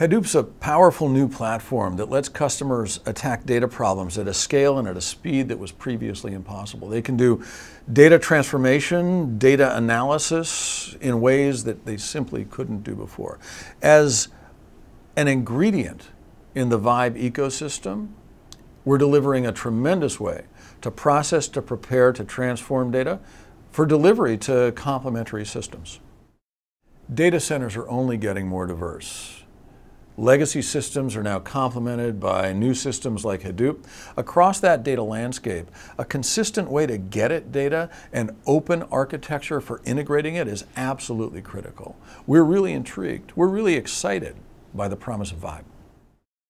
Hadoop's a powerful new platform that lets customers attack data problems at a scale and at a speed that was previously impossible. They can do data transformation, data analysis in ways that they simply couldn't do before. As an ingredient in the Vibe ecosystem, we're delivering a tremendous way to process, to prepare, to transform data for delivery to complementary systems. Data centers are only getting more diverse Legacy systems are now complemented by new systems like Hadoop. Across that data landscape, a consistent way to get at data and open architecture for integrating it is absolutely critical. We're really intrigued. We're really excited by the promise of Vibe.